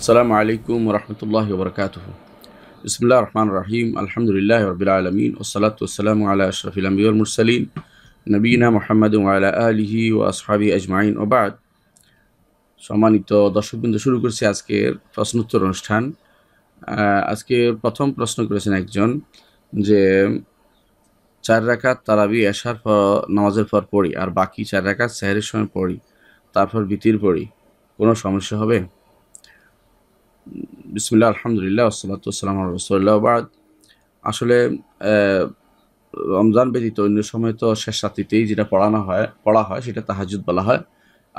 আসসালামু আলাইকুম রহমতুল্লাহ বরকাত ইসমুল্লাহ রহমান রাহিম আলহামদুলিল্লাহ রবিল আলমিন ওসালাত ওসালাম আল্লাহ আশরফিল আম্বিউল মুরসালিন নবীনা মোহাম্মদ আলা আলহি ও আসহাবি আজমাইন ওবাদ সম্মানিত দর্শকবৃন্দ শুরু করছি আজকের প্রশ্নোত্তর অনুষ্ঠান আজকে প্রথম প্রশ্ন করেছেন একজন যে চার রাকাত তারাবি আসার পর নামাজের পর পড়ি আর বাকি চার রাকাত স্যারের সময় পড়ি তারপর বিতির পড়ি কোনো সমস্যা হবে বিসমুল্লাহ আলহামদুলিল্লাহ ওসলাতাম রসল্লাহ বাদ আসলে রমজান ব্যতীত অন্য সময় তো শেষ রাত্রিতেই যেটা পড়ানো হয় পড়া হয় সেটা তাহাজুদ বলা হয়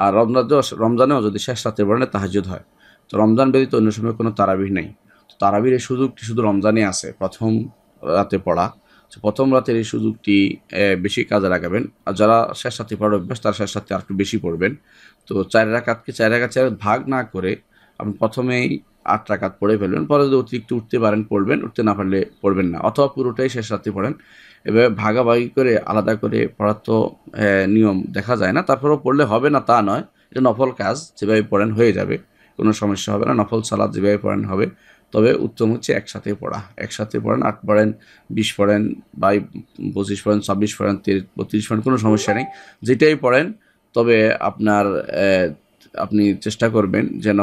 আর রমজান রমজানেও যদি শেষ রাতে পড়ে তাহাজুদ হয় তো রমজান ব্যতীত অন্য সময় কোনো তারাবিহ নেই তো তারাবির এই সুযোগটি শুধু রমজানে আছে প্রথম রাতে পড়া তো প্রথম রাতের এই সুযোগটি বেশি কাজে লাগাবেন আর যারা শেষ সাথে পড়ার অভ্যাস তারা শেষ সাথে আর একটু বেশি পড়বেন তো চার রাকাতকে চার কাছে ভাগ না করে আপনি প্রথমেই আট রাকাত পড়ে ফেলবেন পরে যদি অতিরিক্ত উঠতে পারেন পড়বেন উঠতে না পারলে পড়বেন না অথবা পুরোটাই শেষ রাত্রে পড়েন এভাবে ভাগাভাগি করে আলাদা করে পড়ার তো নিয়ম দেখা যায় না তারপরেও পড়লে হবে না তা নয় এটা নফল কাজ যেভাবে পড়েন হয়ে যাবে কোনো সমস্যা হবে না নফল সালাদ যেভাবে পড়েন হবে তবে উত্তম হচ্ছে একসাথে পড়া একসাথে পড়েন আট পড়েন বিশ পড়েন বাই পঁচিশ পড়েন ছাব্বিশ পড়েন বত্রিশ পড়েন কোনো সমস্যা নেই যেটাই পড়েন তবে আপনার আপনি চেষ্টা করবেন যেন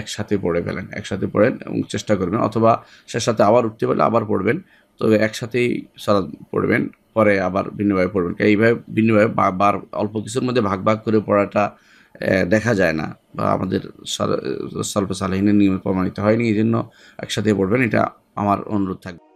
একসাথে পড়ে ফেলেন একসাথে পড়েন এবং চেষ্টা করবেন অথবা শেষ সাথে আবার উঠতে পারলে আবার পড়বেন তবে একসাথেই সারা পড়বেন পরে আবার ভিন্নভাবে পড়বেন এইভাবে ভিন্নভাবে বার অল্প কিছুর মধ্যে ভাগ ভাগ করে পড়াটা দেখা যায় না বা আমাদের সালফে সালহীনের নিয়মে প্রমাণিত হয়নি এই জন্য একসাথে পড়বেন এটা আমার অনুরোধ থাকবে